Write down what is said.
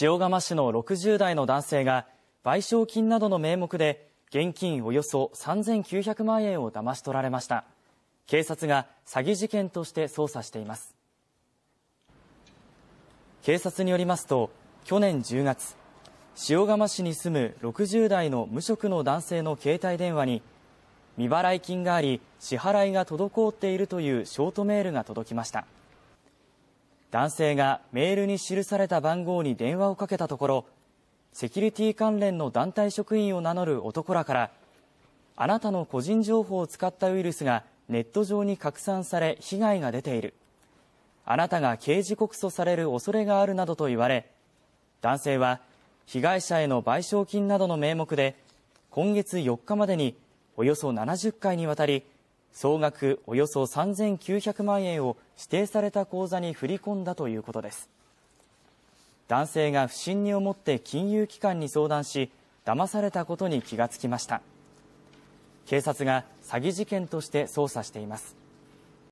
塩釜市の60代の男性が賠償金などの名目で現金およそ3900万円を騙し取られました警察が詐欺事件として捜査しています警察によりますと去年10月塩釜市に住む60代の無職の男性の携帯電話に未払い金があり支払いが滞っているというショートメールが届きました男性がメールに記された番号に電話をかけたところセキュリティ関連の団体職員を名乗る男らからあなたの個人情報を使ったウイルスがネット上に拡散され被害が出ているあなたが刑事告訴される恐れがあるなどと言われ男性は被害者への賠償金などの名目で今月4日までにおよそ70回にわたり総額およそ3900万円を指定された口座に振り込んだということです男性が不審に思って金融機関に相談し騙されたことに気がつきました警察が詐欺事件として捜査しています